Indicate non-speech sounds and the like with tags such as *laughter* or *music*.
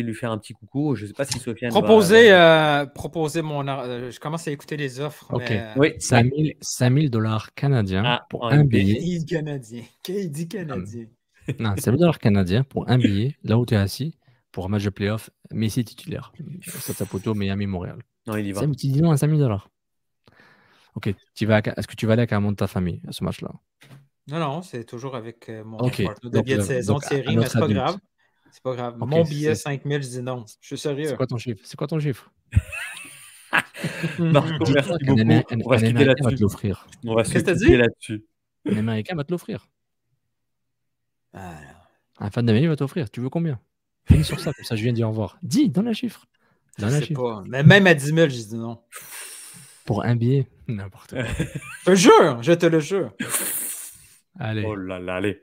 lui faire un petit coucou. Je ne sais pas s'il se Proposer, Proposer, euh, euh, proposer mon. Euh, je commence à écouter les offres. Ok. Mais... Oui, 5000 dollars canadiens ah, pour un billet. billet. canadien. dit canadien. Non, 5000 dollars canadiens pour un billet, là où tu es assis, pour un match de playoff, Messi titulaire. poteau. Miami, Montréal. Non, il y va. Tu dis non à 5000 dollars. Ok, est-ce que tu vas aller avec un membre de ta famille à ce match-là Non, non, c'est toujours avec mon okay. de, c'est de saison, série, mais c'est pas grave. C'est pas grave. Mon billet 5000, je dis non. Je suis sérieux. C'est quoi ton chiffre? C'est quoi ton chiffre? *laughs* Marco, merci beaucoup. on va se quitter là-dessus. On va se quitter là-dessus. Un va te l'offrir. Ah, un fan d'avenir va t'offrir. Tu veux combien Finis sur ça, comme ça je viens d'y au revoir. Dis, donne la chiffre. je sais Pas. Mais même à 10 000, je dis non. Pour un billet, n'importe quoi. je te jure, je te le jure. Allez. Oh là là, allez.